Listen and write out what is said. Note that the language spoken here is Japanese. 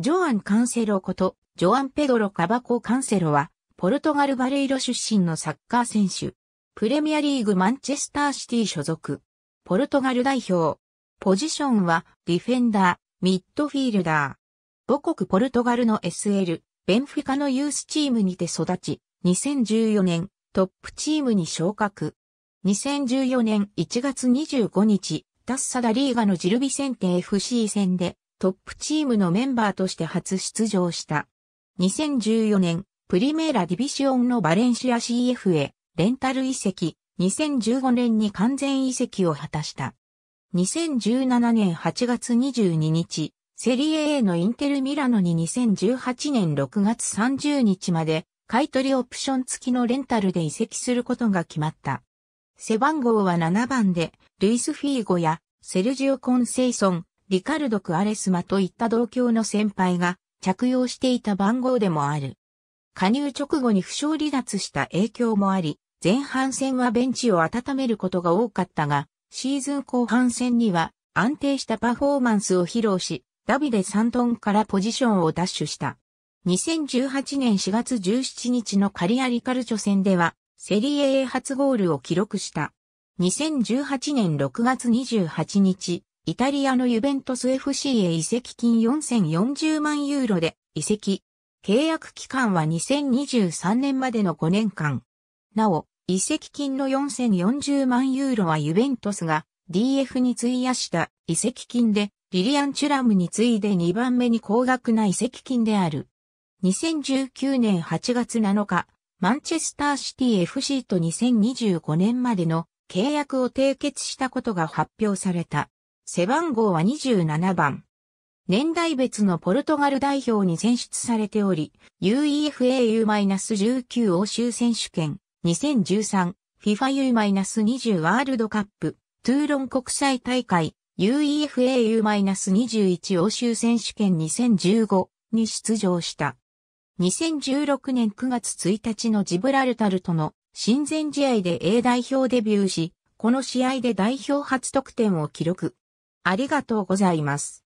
ジョアン・カンセロこと、ジョアン・ペドロ・カバコ・カンセロは、ポルトガル・バレイロ出身のサッカー選手。プレミアリーグ・マンチェスター・シティ所属。ポルトガル代表。ポジションは、ディフェンダー、ミッドフィールダー。母国ポルトガルの SL、ベンフィカのユースチームにて育ち、2014年、トップチームに昇格。2014年1月25日、タッサダリーガのジルビセンテ FC 戦で、トップチームのメンバーとして初出場した。2014年、プリメーラディビシオンのバレンシア CF へ、レンタル移籍、2015年に完全移籍を果たした。2017年8月22日、セリエ A のインテルミラノに2018年6月30日まで、買取オプション付きのレンタルで移籍することが決まった。背番号は7番で、ルイス・フィーゴやセルジオ・コンセイソン、リカルド・クアレスマといった同郷の先輩が着用していた番号でもある。加入直後に負傷離脱した影響もあり、前半戦はベンチを温めることが多かったが、シーズン後半戦には安定したパフォーマンスを披露し、ダビデ・サントンからポジションを奪取した。2018年4月17日のカリアリカルチョ戦では、セリエ A 初ゴールを記録した。2018年6月28日、イタリアのユベントス FC へ移籍金4040万ユーロで移籍。契約期間は2023年までの5年間。なお、移籍金の4040万ユーロはユベントスが DF に費やした移籍金で、リリアン・チュラムに次いで2番目に高額な移籍金である。2019年8月7日、マンチェスターシティ FC と2025年までの契約を締結したことが発表された。背番号は27番。年代別のポルトガル代表に選出されており、UEFAU-19 欧州選手権 2013FIFA U-20 ワールドカップトゥーロン国際大会 UEFAU-21 欧州選手権2015に出場した。2016年9月1日のジブラルタルとの親善試合で A 代表デビューし、この試合で代表初得点を記録。ありがとうございます。